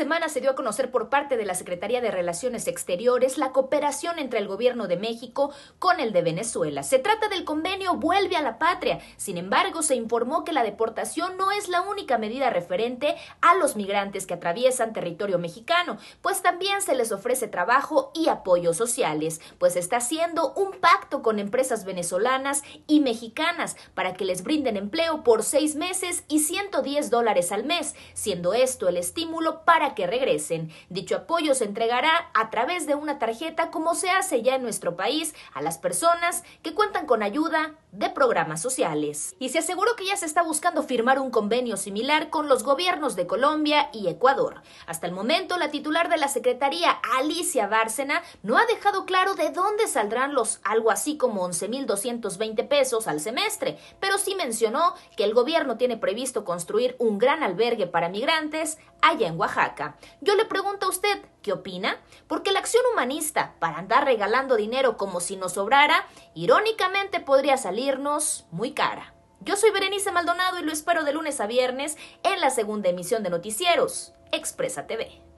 semana se dio a conocer por parte de la Secretaría de Relaciones Exteriores la cooperación entre el gobierno de México con el de Venezuela. Se trata del convenio Vuelve a la Patria. Sin embargo, se informó que la deportación no es la única medida referente a los migrantes que atraviesan territorio mexicano, pues también se les ofrece trabajo y apoyos sociales, pues está haciendo un pacto con empresas venezolanas y mexicanas para que les brinden empleo por seis meses y 110 dólares al mes, siendo esto el estímulo para que regresen. Dicho apoyo se entregará a través de una tarjeta como se hace ya en nuestro país a las personas que cuentan con ayuda de programas sociales. Y se aseguró que ya se está buscando firmar un convenio similar con los gobiernos de Colombia y Ecuador. Hasta el momento, la titular de la Secretaría, Alicia Bárcena, no ha dejado claro de dónde saldrán los algo así como 11.220 pesos al semestre, pero sí mencionó que el gobierno tiene previsto construir un gran albergue para migrantes allá en Oaxaca. Yo le pregunto a usted, ¿qué opina? Porque la acción humanista, para andar regalando dinero como si nos sobrara, irónicamente podría salirnos muy cara. Yo soy Berenice Maldonado y lo espero de lunes a viernes en la segunda emisión de Noticieros, Expresa TV.